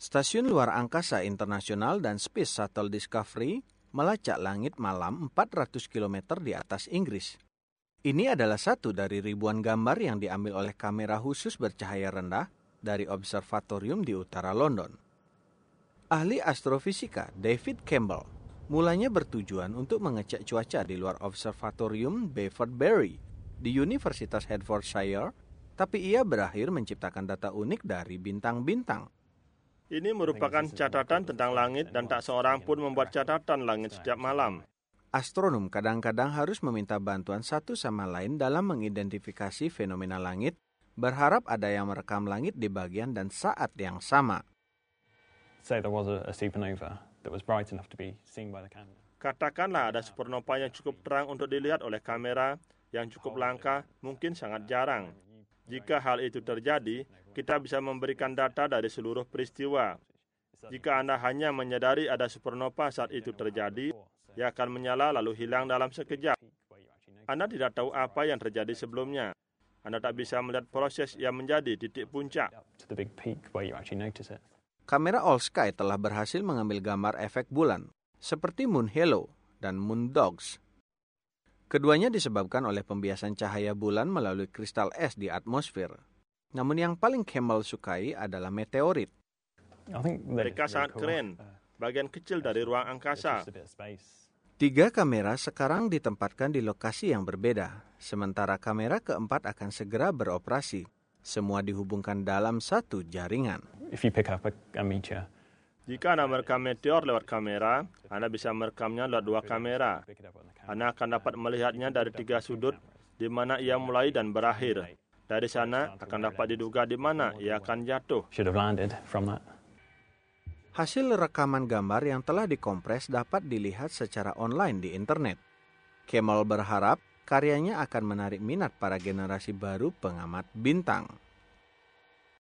Stasiun Luar Angkasa Internasional dan Space Shuttle Discovery melacak langit malam 400 km di atas Inggris. Ini adalah satu dari ribuan gambar yang diambil oleh kamera khusus bercahaya rendah dari observatorium di utara London. Ahli astrofisika David Campbell mulanya bertujuan untuk mengecek cuaca di luar observatorium Bedford Barry di Universitas Hertfordshire, tapi ia berakhir menciptakan data unik dari bintang-bintang ini merupakan catatan tentang langit dan tak seorang pun membuat catatan langit setiap malam. Astronom kadang-kadang harus meminta bantuan satu sama lain dalam mengidentifikasi fenomena langit, berharap ada yang merekam langit di bagian dan saat yang sama. Katakanlah ada supernova yang cukup terang untuk dilihat oleh kamera, yang cukup langka, mungkin sangat jarang. Jika hal itu terjadi, kita bisa memberikan data dari seluruh peristiwa. Jika Anda hanya menyadari ada supernova saat itu terjadi, ia akan menyala lalu hilang dalam sekejap. Anda tidak tahu apa yang terjadi sebelumnya. Anda tak bisa melihat proses yang menjadi titik puncak. Kamera All Sky telah berhasil mengambil gambar efek bulan, seperti Moon Halo dan Moon Dogs Keduanya disebabkan oleh pembiasan cahaya bulan melalui kristal es di atmosfer. Namun yang paling Campbell sukai adalah meteorit. Mereka sangat keren, bagian kecil dari ruang angkasa. Tiga kamera sekarang ditempatkan di lokasi yang berbeda, sementara kamera keempat akan segera beroperasi. Semua dihubungkan dalam satu jaringan. Jika Anda merekam meteor lewat kamera, Anda bisa merekamnya lewat dua kamera. Anda akan dapat melihatnya dari tiga sudut di mana ia mulai dan berakhir. Dari sana akan dapat diduga di mana ia akan jatuh. Hasil rekaman gambar yang telah dikompres dapat dilihat secara online di internet. Kemal berharap karyanya akan menarik minat para generasi baru pengamat bintang.